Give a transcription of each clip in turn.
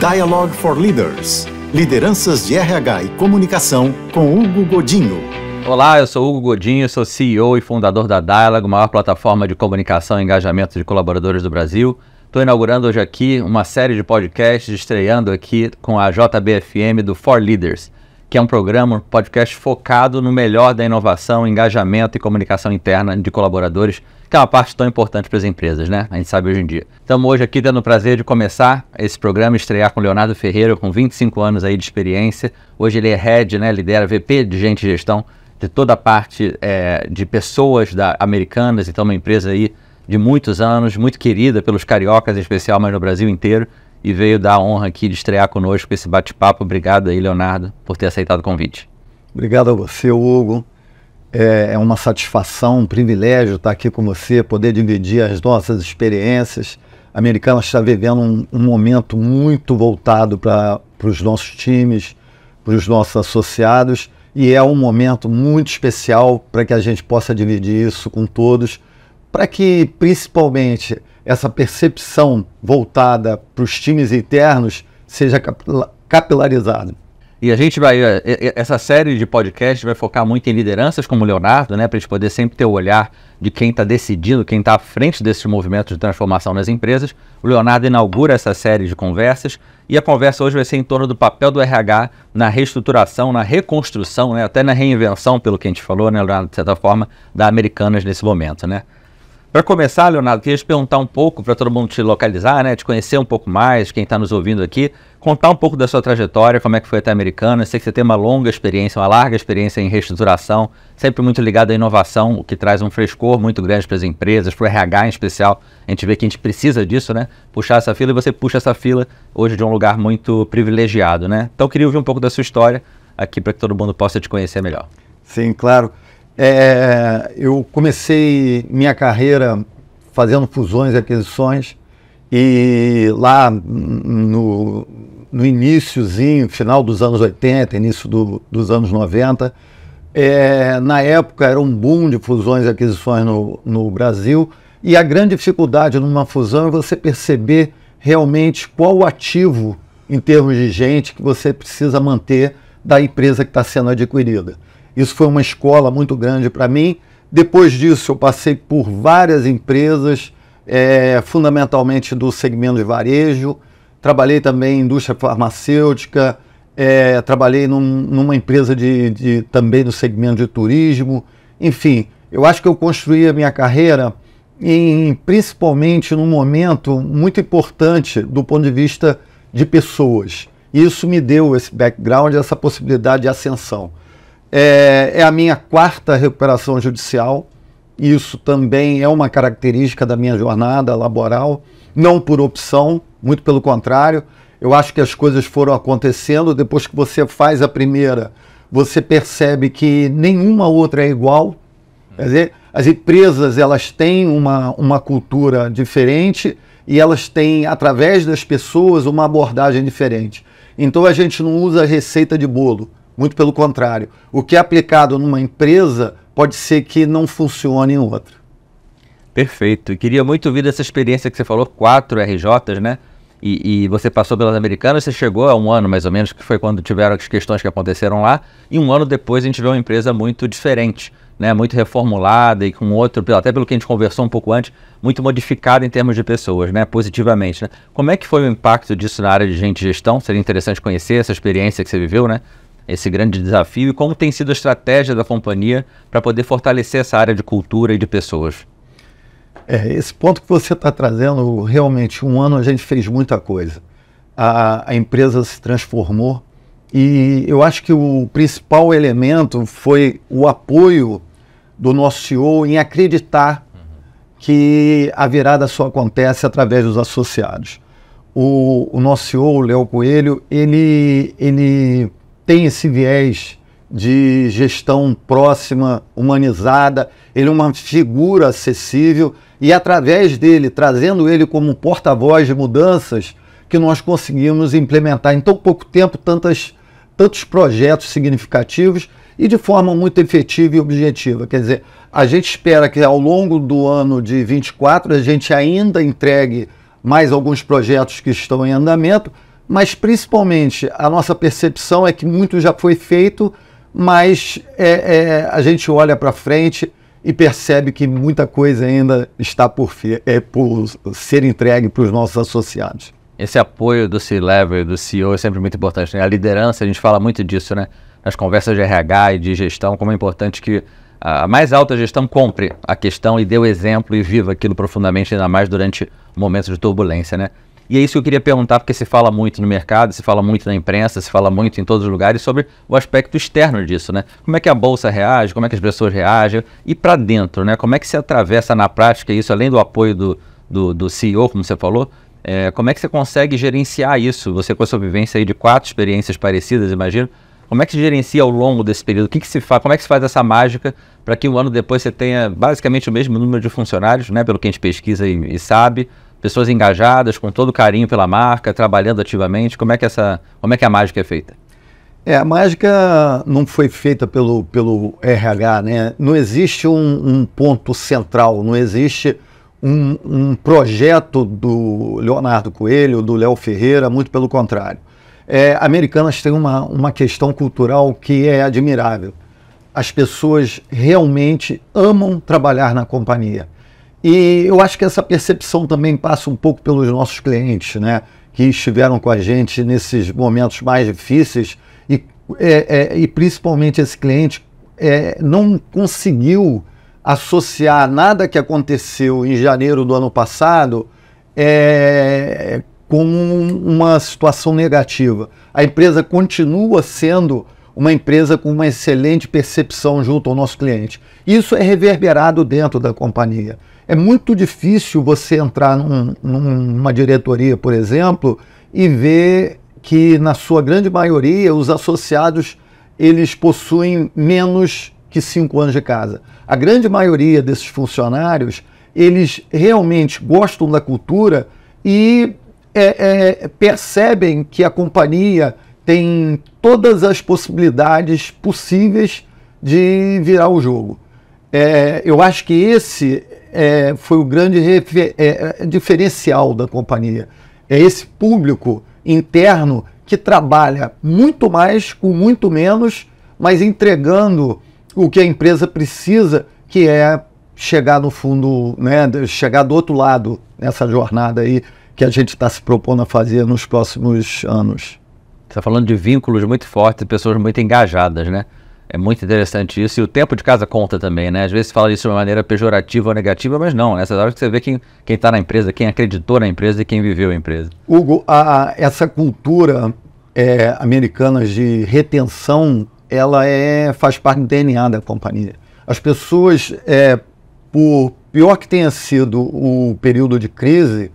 Dialogue for Leaders Lideranças de RH e Comunicação com Hugo Godinho. Olá, eu sou Hugo Godinho, sou CEO e fundador da Dialogue, maior plataforma de comunicação e engajamento de colaboradores do Brasil. Estou inaugurando hoje aqui uma série de podcasts, estreando aqui com a JBFM do For Leaders que é um programa, um podcast focado no melhor da inovação, engajamento e comunicação interna de colaboradores, que é uma parte tão importante para as empresas, né? A gente sabe hoje em dia. Estamos hoje aqui tendo o prazer de começar esse programa, estrear com Leonardo Ferreira, com 25 anos aí de experiência. Hoje ele é head, né? Lidera VP de gente e gestão de toda a parte é, de pessoas da americanas, então uma empresa aí de muitos anos, muito querida pelos cariocas em especial, mas no Brasil inteiro e veio dar a honra aqui de estrear conosco esse bate-papo. Obrigado aí, Leonardo, por ter aceitado o convite. Obrigado a você, Hugo. É, é uma satisfação, um privilégio estar aqui com você, poder dividir as nossas experiências. A Americana está vivendo um, um momento muito voltado para os nossos times, para os nossos associados, e é um momento muito especial para que a gente possa dividir isso com todos, para que, principalmente, essa percepção voltada para os times internos seja capilarizada. E a gente vai. Eh, eh, essa série de podcast vai focar muito em lideranças como o Leonardo, né? Para a gente poder sempre ter o olhar de quem está decidindo, quem está à frente desses movimentos de transformação nas empresas. O Leonardo inaugura essa série de conversas e a conversa hoje vai ser em torno do papel do RH na reestruturação, na reconstrução, né? até na reinvenção, pelo que a gente falou, né, Leonardo, de certa forma, da Americanas nesse momento, né? Para começar, Leonardo, queria te perguntar um pouco, para todo mundo te localizar, né, te conhecer um pouco mais, quem está nos ouvindo aqui, contar um pouco da sua trajetória, como é que foi até a Americana. Eu sei que você tem uma longa experiência, uma larga experiência em reestruturação, sempre muito ligado à inovação, o que traz um frescor muito grande para as empresas, para o RH em especial. A gente vê que a gente precisa disso, né? Puxar essa fila e você puxa essa fila hoje de um lugar muito privilegiado, né? Então, queria ouvir um pouco da sua história aqui para que todo mundo possa te conhecer melhor. Sim, claro. É, eu comecei minha carreira fazendo fusões e aquisições e lá no, no iníciozinho, final dos anos 80, início do, dos anos 90, é, na época era um boom de fusões e aquisições no, no Brasil e a grande dificuldade numa fusão é você perceber realmente qual o ativo em termos de gente que você precisa manter da empresa que está sendo adquirida. Isso foi uma escola muito grande para mim. Depois disso, eu passei por várias empresas, é, fundamentalmente do segmento de varejo. Trabalhei também em indústria farmacêutica, é, trabalhei num, numa empresa de, de, também no segmento de turismo. Enfim, eu acho que eu construí a minha carreira em, principalmente num momento muito importante do ponto de vista de pessoas. Isso me deu esse background, essa possibilidade de ascensão. É, é a minha quarta recuperação judicial. Isso também é uma característica da minha jornada laboral, não por opção, muito pelo contrário. Eu acho que as coisas foram acontecendo. Depois que você faz a primeira, você percebe que nenhuma outra é igual. Quer dizer, as empresas elas têm uma, uma cultura diferente e elas têm, através das pessoas, uma abordagem diferente. Então a gente não usa receita de bolo. Muito pelo contrário. O que é aplicado numa empresa pode ser que não funcione em outra. Perfeito. queria muito ouvir essa experiência que você falou, quatro RJs, né? E, e, você passou pelas americanas, você chegou a um ano mais ou menos, que foi quando tiveram as questões que aconteceram lá, e um ano depois a gente vê uma empresa muito diferente, né? muito reformulada e com outro, até pelo que a gente conversou um pouco antes, muito modificada em termos de pessoas, né? positivamente. Né? Como é que foi o impacto disso na área de gente de gestão? Seria interessante conhecer essa experiência que você viveu, né? esse grande desafio e como tem sido a estratégia da companhia para poder fortalecer essa área de cultura e de pessoas? É, esse ponto que você está trazendo, realmente, um ano a gente fez muita coisa. A, a, empresa se transformou e eu acho que o principal elemento foi o apoio do nosso CEO em acreditar que a virada só acontece através dos associados. O, o nosso CEO, o Léo Coelho, ele, ele tem esse viés de gestão próxima, humanizada, ele é uma figura acessível e através dele, trazendo ele como porta-voz de mudanças, que nós conseguimos implementar em tão pouco tempo tantas, tantos projetos significativos e de forma muito efetiva e objetiva. Quer dizer, a gente espera que ao longo do ano de 24 a gente ainda entregue mais alguns projetos que estão em andamento mas principalmente a nossa percepção é que muito já foi feito, mas é, é, a gente olha para frente e percebe que muita coisa ainda está por, é, por ser entregue para os nossos associados. Esse apoio do C-Level, do CEO, é sempre muito importante. Né? A liderança, a gente fala muito disso, né? Nas conversas de RH e de gestão, como é importante que a mais alta gestão compre a questão e dê o exemplo e viva aquilo profundamente, ainda mais durante momentos de turbulência, né? E é isso que eu queria perguntar, porque se fala muito no mercado, se fala muito na imprensa, se fala muito em todos os lugares sobre o aspecto externo disso, né? Como é que a bolsa reage, como é que as pessoas reagem e para dentro, né? Como é que se atravessa na prática isso, além do apoio do, do, do CEO, como você falou, é, como é que você consegue gerenciar isso? Você com a sua vivência aí de quatro experiências parecidas, imagino, como é que se gerencia ao longo desse período? O que, que se faz? Como é que se faz essa mágica para que um ano depois você tenha basicamente o mesmo número de funcionários, né? Pelo que a gente pesquisa e, e sabe, pessoas engajadas, com todo carinho pela marca, trabalhando ativamente. Como é que, essa, como é que a mágica é feita? É, a mágica não foi feita pelo, pelo RH, né? Não existe um, um ponto central, não existe um, um, projeto do Leonardo Coelho, do Léo Ferreira, muito pelo contrário. É, Americanas tem uma, uma questão cultural que é admirável. As pessoas realmente amam trabalhar na companhia. E eu acho que essa percepção também passa um pouco pelos nossos clientes, né? Que estiveram com a gente nesses momentos mais difíceis e, é, é, e principalmente esse cliente é, não conseguiu associar nada que aconteceu em janeiro do ano passado é, com uma situação negativa. A empresa continua sendo uma empresa com uma excelente percepção junto ao nosso cliente. Isso é reverberado dentro da companhia. É muito difícil você entrar num, numa diretoria, por exemplo, e ver que na sua grande maioria os associados eles possuem menos que cinco anos de casa. A grande maioria desses funcionários eles realmente gostam da cultura e é, é, percebem que a companhia tem todas as possibilidades possíveis de virar o jogo. É, eu acho que esse é, foi o grande é, é, diferencial da companhia. É esse público interno que trabalha muito mais com muito menos, mas entregando o que a empresa precisa, que é chegar no fundo, né, chegar do outro lado nessa jornada aí que a gente está se propondo a fazer nos próximos anos está falando de vínculos muito fortes, pessoas muito engajadas, né? É muito interessante isso. E o tempo de casa conta também, né? Às vezes fala isso de uma maneira pejorativa ou negativa, mas não. Nessas né? horas que você vê quem está na empresa, quem acreditou na empresa e quem viveu a empresa. Hugo, a, a, essa cultura é, americana de retenção, ela é, faz parte do DNA da companhia. As pessoas, é, por pior que tenha sido o período de crise,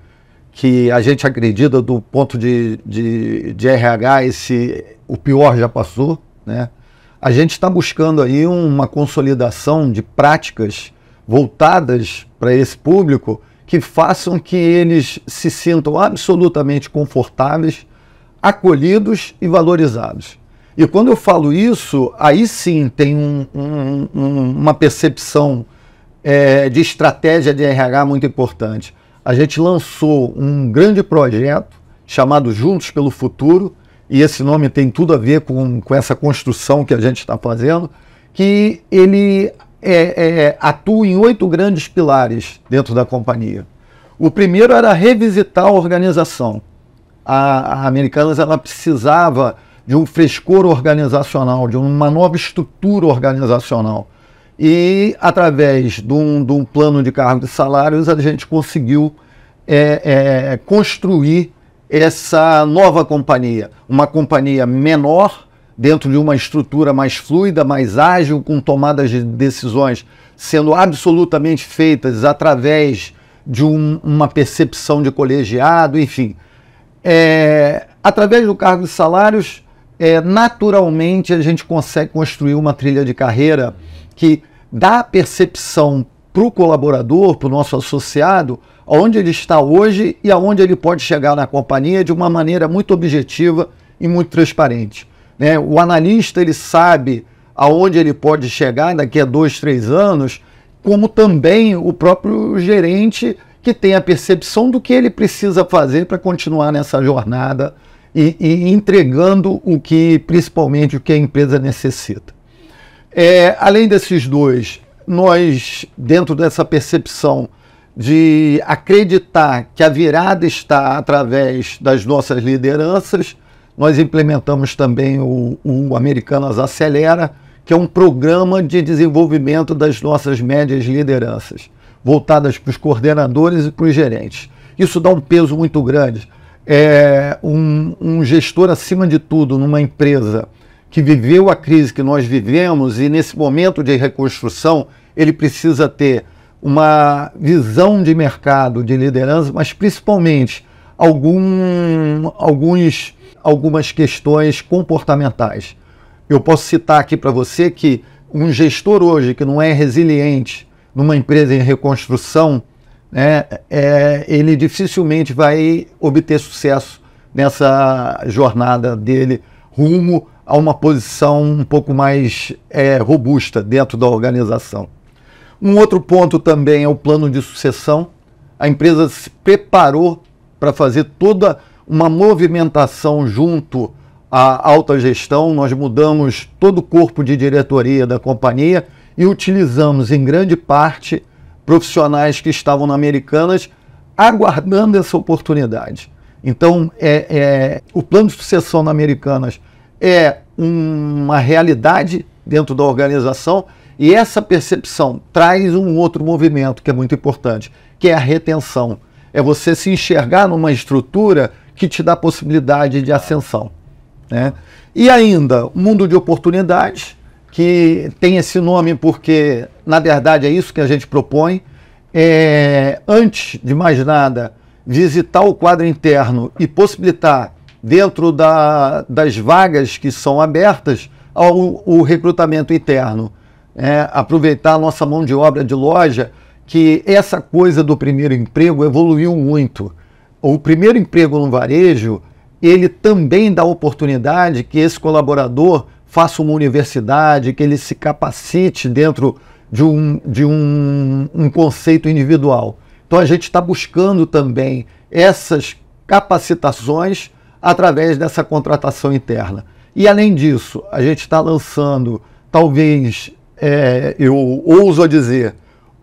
que a gente acredita do ponto de, de, de RH, esse, o pior já passou, né? A gente está buscando aí uma consolidação de práticas voltadas para esse público que façam que eles se sintam absolutamente confortáveis, acolhidos e valorizados. E quando eu falo isso, aí sim tem um, um, um, uma percepção é, de estratégia de RH muito importante a gente lançou um grande projeto chamado Juntos pelo Futuro, e esse nome tem tudo a ver com, com essa construção que a gente está fazendo, que ele é, é, atua em oito grandes pilares dentro da companhia. O primeiro era revisitar a organização. A, a Americanas ela precisava de um frescor organizacional, de uma nova estrutura organizacional. E através de um, de um plano de cargo de salários, a gente conseguiu é, é, construir essa nova companhia. Uma companhia menor, dentro de uma estrutura mais fluida, mais ágil, com tomadas de decisões sendo absolutamente feitas através de um, uma percepção de colegiado, enfim. É, através do cargo de salários, é, naturalmente a gente consegue construir uma trilha de carreira que dá a percepção para o colaborador, para o nosso associado, aonde ele está hoje e aonde ele pode chegar na companhia de uma maneira muito objetiva e muito transparente. Né? O analista ele sabe aonde ele pode chegar daqui a dois, três anos, como também o próprio gerente que tem a percepção do que ele precisa fazer para continuar nessa jornada e, e entregando o que, principalmente, o que a empresa necessita. É, além desses dois, nós, dentro dessa percepção de acreditar que a virada está através das nossas lideranças, nós implementamos também o, o Americanas Acelera, que é um programa de desenvolvimento das nossas médias lideranças, voltadas para os coordenadores e para os gerentes. Isso dá um peso muito grande. É um, um gestor, acima de tudo, numa empresa que viveu a crise que nós vivemos e nesse momento de reconstrução ele precisa ter uma visão de mercado, de liderança, mas principalmente algum, alguns, algumas questões comportamentais. Eu posso citar aqui para você que um gestor hoje que não é resiliente numa empresa em reconstrução, né, é, ele dificilmente vai obter sucesso nessa jornada dele rumo a uma posição um pouco mais é, robusta dentro da organização. Um outro ponto também é o plano de sucessão. A empresa se preparou para fazer toda uma movimentação junto à alta gestão. Nós mudamos todo o corpo de diretoria da companhia e utilizamos em grande parte profissionais que estavam na Americanas aguardando essa oportunidade. Então, é, é o plano de sucessão na Americanas é uma realidade dentro da organização e essa percepção traz um outro movimento que é muito importante, que é a retenção. É você se enxergar numa estrutura que te dá possibilidade de ascensão. Né? E ainda, mundo de oportunidades, que tem esse nome porque, na verdade, é isso que a gente propõe. É, antes de mais nada, visitar o quadro interno e possibilitar dentro da, das vagas que são abertas ao o recrutamento interno. É, aproveitar a nossa mão de obra de loja, que essa coisa do primeiro emprego evoluiu muito. O primeiro emprego no varejo, ele também dá oportunidade que esse colaborador faça uma universidade, que ele se capacite dentro de um, de um, um conceito individual. Então a gente está buscando também essas capacitações através dessa contratação interna. E além disso, a gente está lançando, talvez, é, eu ouso dizer,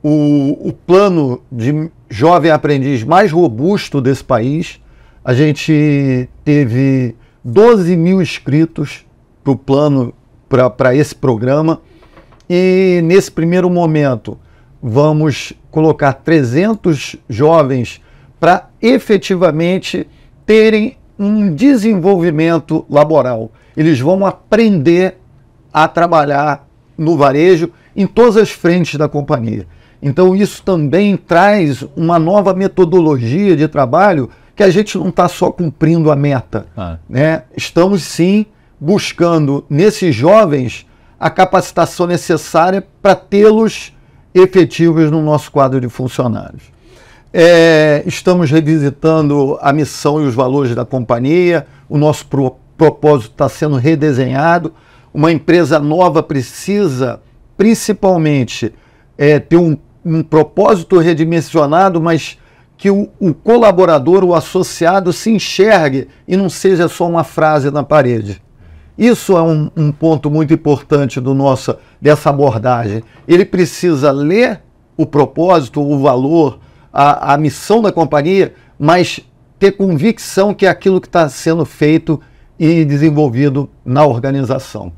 o, o plano de jovem aprendiz mais robusto desse país. A gente teve 12 mil inscritos para o plano, para esse programa. E nesse primeiro momento, vamos colocar 300 jovens para efetivamente terem um desenvolvimento laboral. Eles vão aprender a trabalhar no varejo em todas as frentes da companhia. Então, isso também traz uma nova metodologia de trabalho que a gente não está só cumprindo a meta. Ah. Né? Estamos sim buscando nesses jovens a capacitação necessária para tê-los efetivos no nosso quadro de funcionários. É, estamos revisitando a missão e os valores da companhia, o nosso pro, propósito está sendo redesenhado. Uma empresa nova precisa, principalmente, é, ter um, um, propósito redimensionado, mas que o, o colaborador, o associado, se enxergue e não seja só uma frase na parede. Isso é um, um, ponto muito importante do nosso, dessa abordagem. Ele precisa ler o propósito, o valor, a, a missão da companhia, mas ter convicção que é aquilo que está sendo feito e desenvolvido na organização.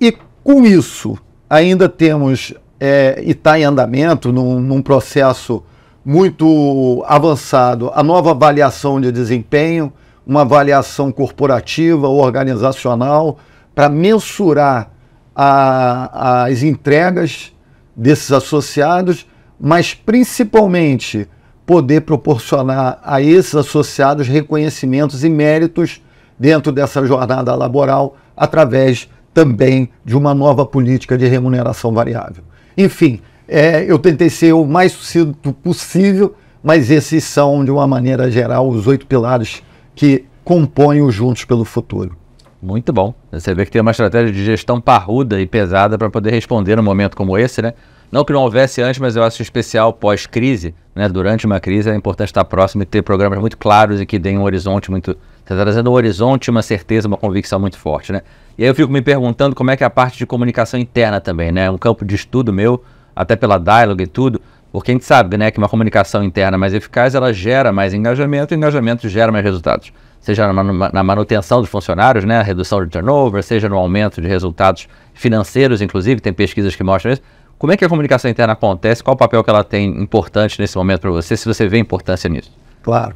E com isso, ainda temos é, e está em andamento, num, num, processo muito avançado, a nova avaliação de desempenho, uma avaliação corporativa, organizacional, para mensurar a, as entregas desses associados, mas principalmente poder proporcionar a esses associados reconhecimentos e méritos dentro dessa jornada laboral, através também de uma nova política de remuneração variável. Enfim, é, eu tentei ser o mais sucinto possível, mas esses são, de uma maneira geral, os oito pilares que compõem o Juntos pelo Futuro. Muito bom. Você vê que tem uma estratégia de gestão parruda e pesada para poder responder num momento como esse, né? Não que não houvesse antes, mas eu acho especial pós-crise, né? Durante uma crise é importante estar próximo e ter programas muito claros e que deem um horizonte muito. Você está trazendo um horizonte, uma certeza, uma convicção muito forte, né? E aí eu fico me perguntando como é que é a parte de comunicação interna também, né? Um campo de estudo meu, até pela dialogue e tudo, porque a gente sabe, né, que uma comunicação interna mais eficaz, ela gera mais engajamento e engajamento gera mais resultados. Seja na, manutenção dos funcionários, né, redução de turnover, seja no aumento de resultados financeiros, inclusive, tem pesquisas que mostram isso, como é que a comunicação interna acontece? Qual o papel que ela tem importante nesse momento para você, se você vê importância nisso? Claro.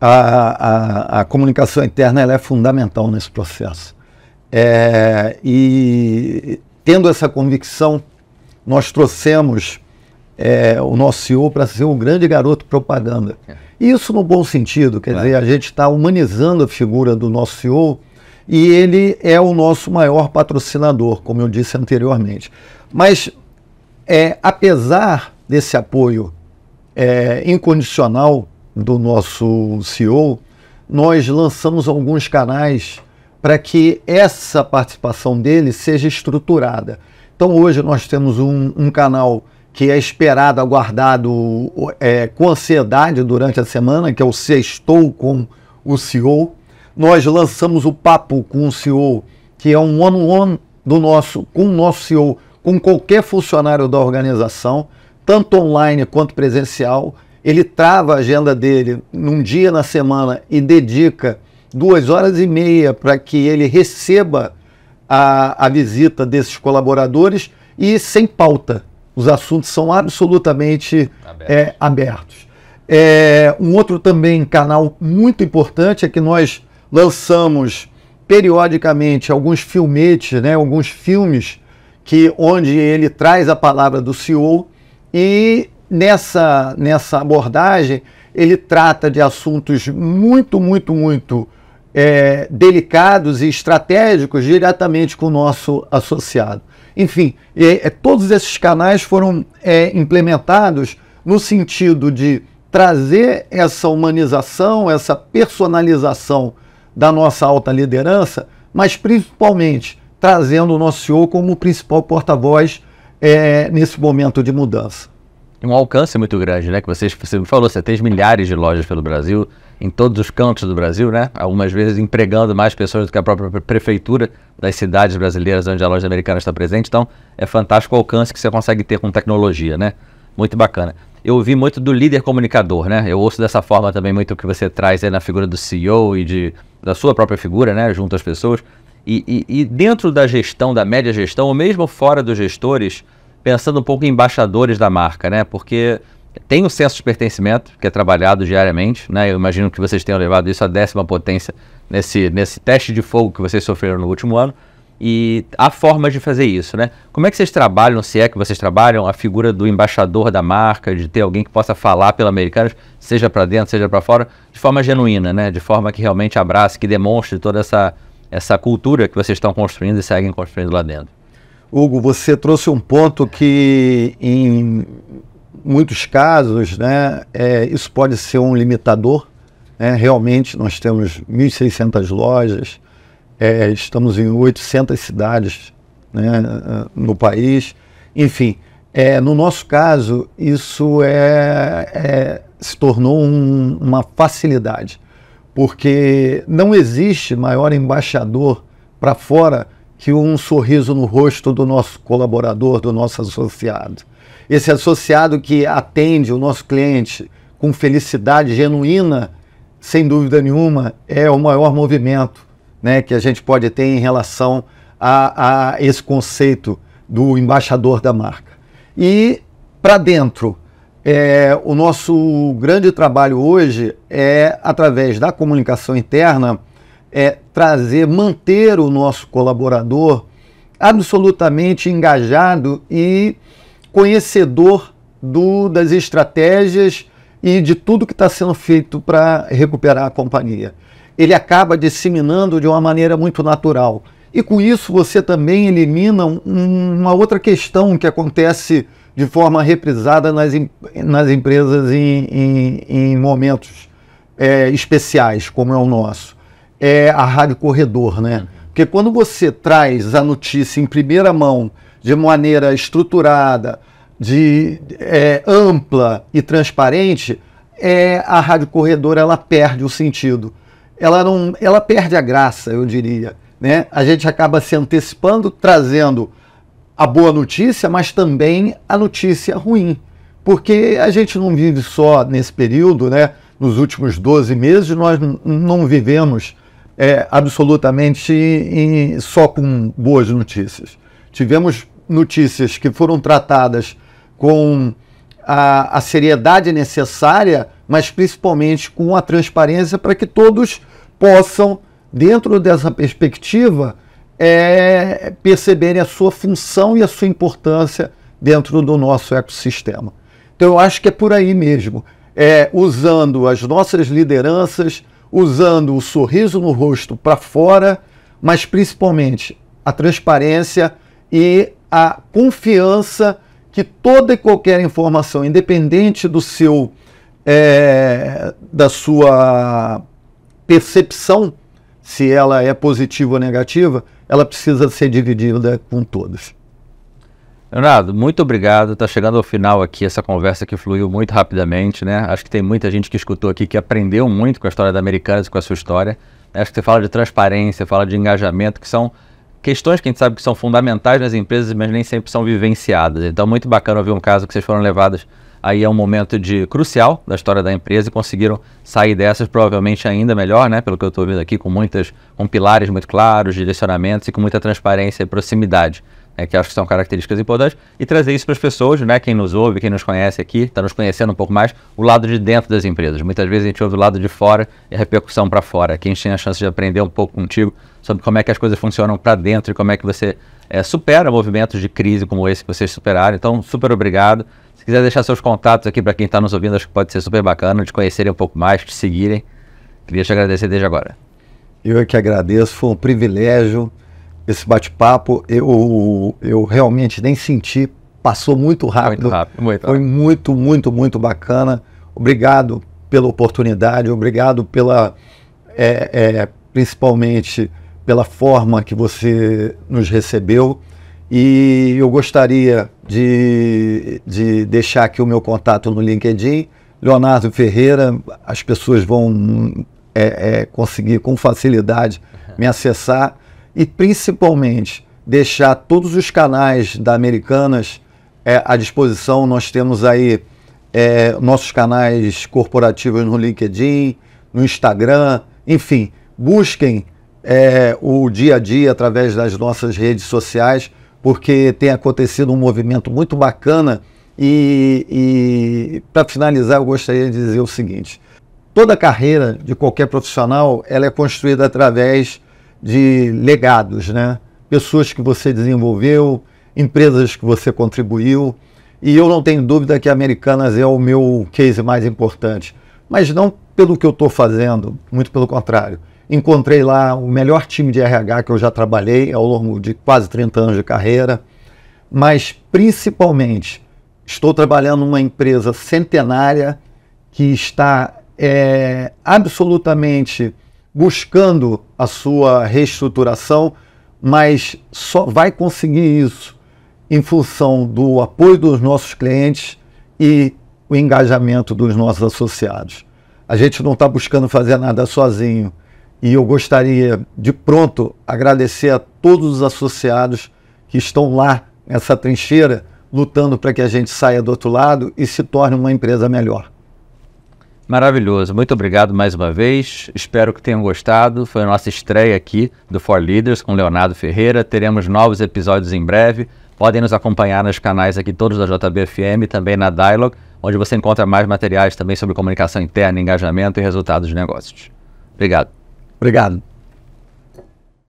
A, a, a comunicação interna é fundamental nesse processo. É, e tendo essa convicção, nós trouxemos é, o nosso CEO para ser um grande garoto propaganda. É. E isso no bom sentido, quer dizer, a gente está humanizando a figura do nosso CEO e ele é o nosso maior patrocinador, como eu disse anteriormente. Mas é, apesar desse apoio é, incondicional do nosso CEO, nós lançamos alguns canais para que essa participação dele seja estruturada. Então hoje nós temos um, um canal que é esperado, aguardado é, com ansiedade durante a semana, que é o Sextou com o CEO. Nós lançamos o Papo com o CEO, que é um one-on-one -on -one do nosso, com o nosso CEO com qualquer funcionário da organização, tanto online quanto presencial. Ele trava a agenda dele num dia na semana e dedica duas horas e meia para que ele receba a, a visita desses colaboradores e sem pauta. Os assuntos são absolutamente é, abertos. É, abertos. É, um outro também canal muito importante é que nós lançamos periodicamente alguns filmetes, né, alguns filmes que onde ele traz a palavra do CEO e nessa, nessa abordagem ele trata de assuntos muito, muito, muito é, delicados e estratégicos diretamente com o nosso associado. Enfim, é, todos esses canais foram é, implementados no sentido de trazer essa humanização, essa personalização da nossa alta liderança, mas principalmente trazendo o nosso CEO como principal porta-voz é, nesse momento de mudança. Um alcance muito grande, né? Que vocês, você falou, você tem milhares de lojas pelo Brasil, em todos os cantos do Brasil, né? Algumas vezes empregando mais pessoas do que a própria prefeitura das cidades brasileiras onde a loja americana está presente. Então, é fantástico o alcance que você consegue ter com tecnologia, né? Muito bacana. Eu ouvi muito do líder comunicador, né? Eu ouço dessa forma também muito o que você traz aí na figura do CEO e de, da sua própria figura, né? Junto às pessoas. E, e, e, dentro da gestão, da média gestão, ou mesmo fora dos gestores, pensando um pouco em embaixadores da marca, né? Porque tem o senso de pertencimento, que é trabalhado diariamente, né? Eu imagino que vocês tenham levado isso à décima potência nesse, nesse teste de fogo que vocês sofreram no último ano. E há formas de fazer isso, né? Como é que vocês trabalham, se é que vocês trabalham, a figura do embaixador da marca, de ter alguém que possa falar pela Americanas, seja para dentro, seja para fora, de forma genuína, né? De forma que realmente abrace, que demonstre toda essa essa cultura que vocês estão construindo e seguem construindo lá dentro. Hugo, você trouxe um ponto que em muitos casos, né, é, isso pode ser um limitador. Né? Realmente, nós temos 1.600 lojas, é, estamos em 800 cidades né, no país. Enfim, é, no nosso caso, isso é, é se tornou um, uma facilidade porque não existe maior embaixador para fora que um sorriso no rosto do nosso colaborador, do nosso associado. Esse associado que atende o nosso cliente com felicidade genuína, sem dúvida nenhuma, é o maior movimento né, que a gente pode ter em relação a, a esse conceito do embaixador da marca. E para dentro, é, o nosso grande trabalho hoje é, através da comunicação interna, é trazer, manter o nosso colaborador absolutamente engajado e conhecedor do, das estratégias e de tudo que está sendo feito para recuperar a companhia. Ele acaba disseminando de uma maneira muito natural. E com isso você também elimina um, uma outra questão que acontece de forma reprisada nas, nas empresas em, em, em momentos é, especiais, como é o nosso, é a rádio corredor, né? Uhum. Porque quando você traz a notícia em primeira mão, de maneira estruturada, de é, ampla e transparente, é, a rádio corredor ela perde o sentido, ela não, ela perde a graça, eu diria, né? A gente acaba se antecipando, trazendo a boa notícia, mas também a notícia ruim. Porque a gente não vive só nesse período, né? nos últimos 12 meses, nós não vivemos é, absolutamente em, só com boas notícias. Tivemos notícias que foram tratadas com a, a seriedade necessária, mas principalmente com a transparência para que todos possam, dentro dessa perspectiva, é, perceberem a sua função e a sua importância dentro do nosso ecossistema. Então, eu acho que é por aí mesmo. É, usando as nossas lideranças, usando o sorriso no rosto para fora, mas principalmente a transparência e a confiança que toda e qualquer informação, independente do seu é, da sua percepção se ela é positiva ou negativa, ela precisa ser dividida com todos. Leonardo, muito obrigado. Está chegando ao final aqui essa conversa que fluiu muito rapidamente, né? Acho que tem muita gente que escutou aqui que aprendeu muito com a história da Americanas e com a sua história. Acho que você fala de transparência, fala de engajamento, que são questões que a gente sabe que são fundamentais nas empresas, mas nem sempre são vivenciadas. Então, muito bacana ouvir um caso que vocês foram levadas aí é um momento de crucial da história da empresa e conseguiram sair dessas provavelmente ainda melhor, né? Pelo que eu estou vendo aqui, com muitas, com pilares muito claros, direcionamentos e com muita transparência e proximidade, né? que acho que são características importantes e trazer isso para as pessoas, né? Quem nos ouve, quem nos conhece aqui, está nos conhecendo um pouco mais, o lado de dentro das empresas. Muitas vezes a gente ouve o lado de fora e a repercussão para fora. Quem tem a chance de aprender um pouco contigo sobre como é que as coisas funcionam para dentro e como é que você é, supera movimentos de crise como esse que vocês superaram. Então, super obrigado. Se quiser deixar seus contatos aqui para quem está nos ouvindo, acho que pode ser super bacana, de conhecerem um pouco mais, te seguirem. Queria te agradecer desde agora. Eu é que agradeço, foi um privilégio esse bate-papo. Eu, eu realmente nem senti, passou muito rápido. Muito rápido muito foi muito, muito, muito bacana. Obrigado pela oportunidade, obrigado pela, é, é, principalmente pela forma que você nos recebeu. E eu gostaria de, de deixar aqui o meu contato no LinkedIn. Leonardo Ferreira, as pessoas vão é, é, conseguir com facilidade me acessar e principalmente deixar todos os canais da Americanas é, à disposição. Nós temos aí é, nossos canais corporativos no LinkedIn, no Instagram, enfim, busquem é, o dia a dia através das nossas redes sociais porque tem acontecido um movimento muito bacana. E, e para finalizar, eu gostaria de dizer o seguinte: toda carreira de qualquer profissional ela é construída através de legados, né? Pessoas que você desenvolveu, empresas que você contribuiu. E eu não tenho dúvida que Americanas é o meu case mais importante. Mas não pelo que eu estou fazendo, muito pelo contrário Encontrei lá o melhor time de RH que eu já trabalhei ao longo de quase 30 anos de carreira, mas principalmente estou trabalhando numa empresa centenária que está é, absolutamente buscando a sua reestruturação, mas só vai conseguir isso em função do apoio dos nossos clientes e o engajamento dos nossos associados. A gente não está buscando fazer nada sozinho. E eu gostaria de pronto agradecer a todos os associados que estão lá nessa trincheira lutando para que a gente saia do outro lado e se torne uma empresa melhor. Maravilhoso, muito obrigado mais uma vez. Espero que tenham gostado. Foi a nossa estreia aqui do For Leaders com Leonardo Ferreira. Teremos novos episódios em breve. Podem nos acompanhar nos canais aqui todos da JBFM, também na Dialog, onde você encontra mais materiais também sobre comunicação interna, engajamento e resultados de negócios. Obrigado. Obrigado.